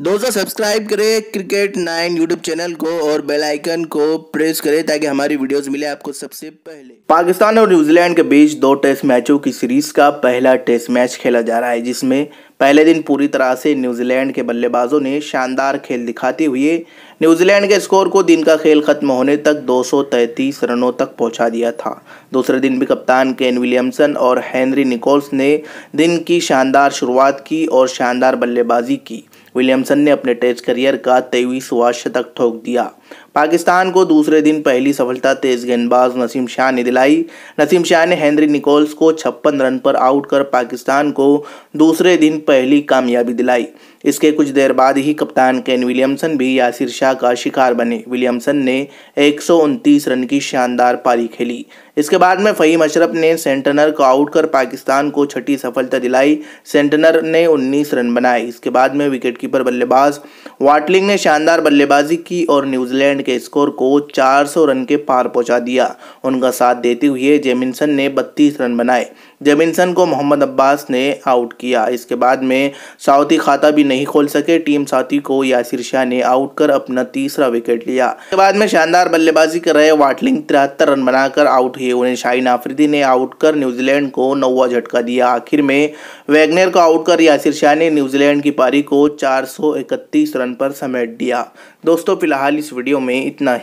दोस्तों सब्सक्राइब करें cricket nine YouTube channel को और बेल आइकन को प्रेस करें ताकि हमारी वीडियोस मिले आपको सबसे पहले पाकिस्तान और न्यूजीलैंड के बीच दो टेस्ट मैचों की सीरीज का पहला टेस्ट मैच खेला जा रहा है जिसमें पहले दिन पूरी तरह से न्यूजीलैंड के बल्लेबाजों ने शानदार खेल दिखाते हुए न्यूजीलैंड के स्कोर को दिन का खेल खत्म होने तक 233 रनों तक पहुंचा दिया था दूसरे दिन भी कप्तान केन विलियमसन और हेनरी निकोल्स ने दिन की शानदार शुरुआत की और शानदार बल्लेबाजी की विलियमसन ने अपने टेस्ट करियर का तेईसवा शतक ठोक दिया पाकिस्तान को दूसरे दिन पहली सफलता तेज गेंदबाज नसीम शाह ने दिलाई नसीम शाह ने हेनरी निकोल्स को छप्पन रन पर आउट कर पाकिस्तान को दूसरे दिन पहली कामयाबी दिलाई इसके कुछ देर बाद ही कप्तान केन विलियमसन भी यासिर शाह हत्या का शिकार बने विलियमसन ने एक रन की शानदार पारी खेली इसके बाद में फ़हीम अशरफ ने सेंटनर को आउट कर पाकिस्तान को छठी सफलता दिलाई सेंटनर ने 19 रन बनाए इसके बाद में विकेटकीपर बल्लेबाज वाटलिंग ने शानदार बल्लेबाजी की और न्यूजीलैंड के स्कोर को 400 रन के पार पहुंचा दिया उनका साथ देते हुए जेमिनसन ने 32 रन बनाए जेमिनसन को मोहम्मद अब्बास ने आउट किया इसके बाद में साउथी खाता भी नहीं खोल सके टीम साथी को यासिर शाह ने आउट कर अपना उन्होंने तीसरा विकेट लिया बाद में शानदार बल्लेबाजी कर रहे वाटलिंग तिहत्तर रन बनाकर आउट हुए उन्हें शाहीन आफरीदी ने आउट कर न्यूजीलैंड को नौवा झटका दिया आखिर में वैगनर को आउट कर यासिर शाह ने न्यूजीलैंड की पारी को चार रन पर समेट दिया दोस्तों फिलहाल इस वीडियो में इतना ही